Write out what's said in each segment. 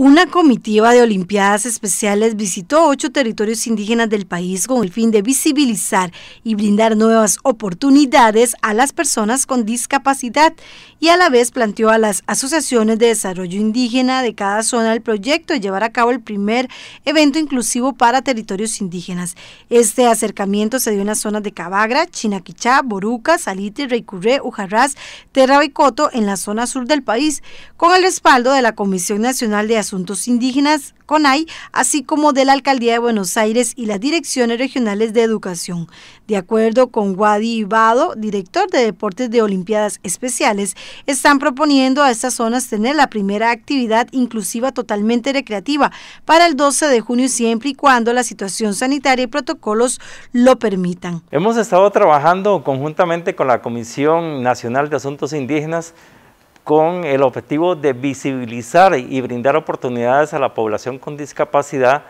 Una comitiva de Olimpiadas Especiales visitó ocho territorios indígenas del país con el fin de visibilizar y brindar nuevas oportunidades a las personas con discapacidad y a la vez planteó a las asociaciones de desarrollo indígena de cada zona el proyecto de llevar a cabo el primer evento inclusivo para territorios indígenas. Este acercamiento se dio en las zonas de Cabagra, Chinaquichá, Boruca, Salite, Reicurré, Ujarrás, Terra Coto en la zona sur del país, con el respaldo de la Comisión Nacional de Asuntos Indígenas, CONAI, así como de la Alcaldía de Buenos Aires y las direcciones regionales de educación. De acuerdo con Wadi Ibado, director de Deportes de Olimpiadas Especiales, están proponiendo a estas zonas tener la primera actividad inclusiva totalmente recreativa para el 12 de junio siempre y cuando la situación sanitaria y protocolos lo permitan. Hemos estado trabajando conjuntamente con la Comisión Nacional de Asuntos Indígenas con el objetivo de visibilizar y brindar oportunidades a la población con discapacidad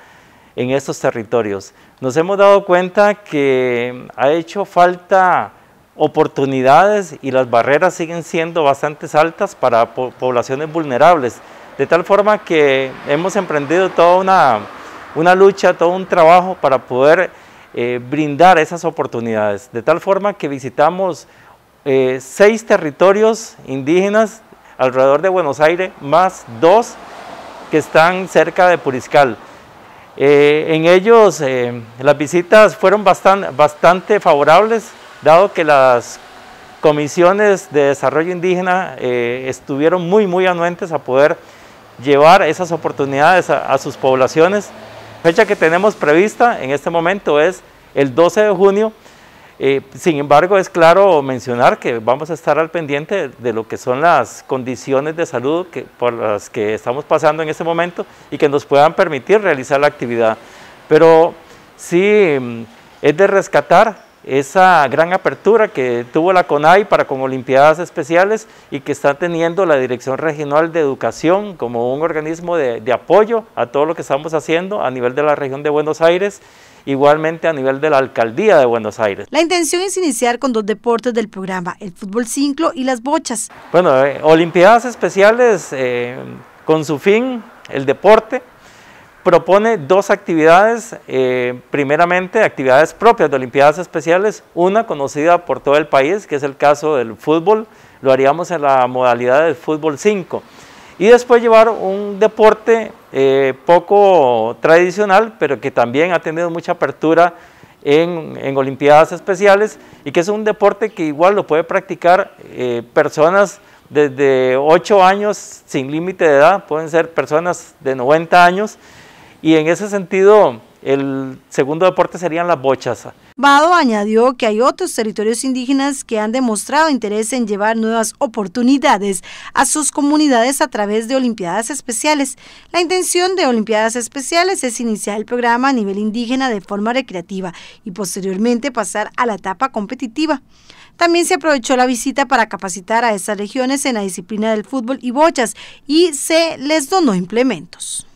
en estos territorios. Nos hemos dado cuenta que ha hecho falta oportunidades y las barreras siguen siendo bastante altas para poblaciones vulnerables, de tal forma que hemos emprendido toda una, lucha, todo un trabajo para poder eh, brindar esas oportunidades, de tal forma que visitamos eh, seis territorios indígenas alrededor de Buenos Aires, más dos que están cerca de Puriscal. Eh, en ellos eh, las visitas fueron bastante, favorables, dado que las comisiones de desarrollo indígena eh, estuvieron muy, muy anuentes a poder llevar esas oportunidades a, sus poblaciones. fecha que tenemos prevista en este momento es el 12 de junio, eh, sin embargo, es claro mencionar que vamos a estar al pendiente de lo que son las condiciones de salud por las que estamos pasando en este momento y que nos puedan permitir realizar la actividad. Pero sí mm, es de rescatar esa gran apertura que tuvo la CONAI para con Olimpiadas Especiales y que está teniendo la Dirección Regional de Educación como un organismo de, apoyo a todo lo que estamos haciendo a nivel de la región de Buenos Aires. Igualmente a nivel de la alcaldía de Buenos Aires. La intención es iniciar con dos deportes del programa, el fútbol cinco y las bochas. Bueno, eh, Olimpiadas Especiales eh, con su fin, el deporte, propone dos actividades, eh, primeramente actividades propias de Olimpiadas Especiales, una conocida por todo el país, que es el caso del fútbol, lo haríamos en la modalidad del fútbol 5, y después llevar un deporte eh, poco tradicional, pero que también ha tenido mucha apertura en, Olimpiadas Especiales y que es un deporte que igual lo puede practicar eh, personas desde 8 años sin límite de edad, pueden ser personas de 90 años y en ese sentido, el segundo deporte serían las bochas. Vado añadió que hay otros territorios indígenas que han demostrado interés en llevar nuevas oportunidades a sus comunidades a través de Olimpiadas Especiales. La intención de Olimpiadas Especiales es iniciar el programa a nivel indígena de forma recreativa y posteriormente pasar a la etapa competitiva. También se aprovechó la visita para capacitar a estas regiones en la disciplina del fútbol y bochas y se les donó implementos.